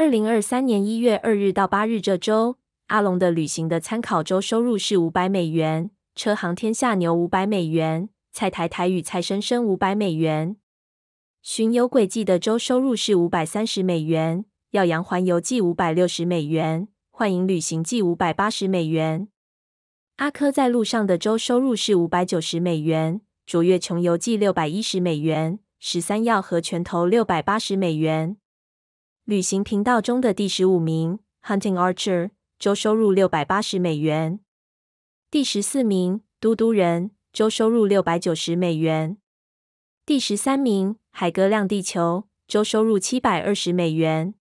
二零二三年一月二日到八日这周，阿龙的旅行的参考周收入是五百美元。车行天下牛五百美元，蔡台台与蔡生生五百美元。巡游轨迹的周收入是五百三十美元。耀阳环游记五百六十美元，幻影旅行记五百八十美元。阿珂在路上的周收入是五百九十美元。卓越穷游记六百一十美元，十三耀和拳头六百八十美元。旅行频道中的第十五名 Hunting Archer 周收入六百八十美元。第十四名嘟嘟人周收入六百九十美元。第十三名海哥亮地球周收入七百二十美元。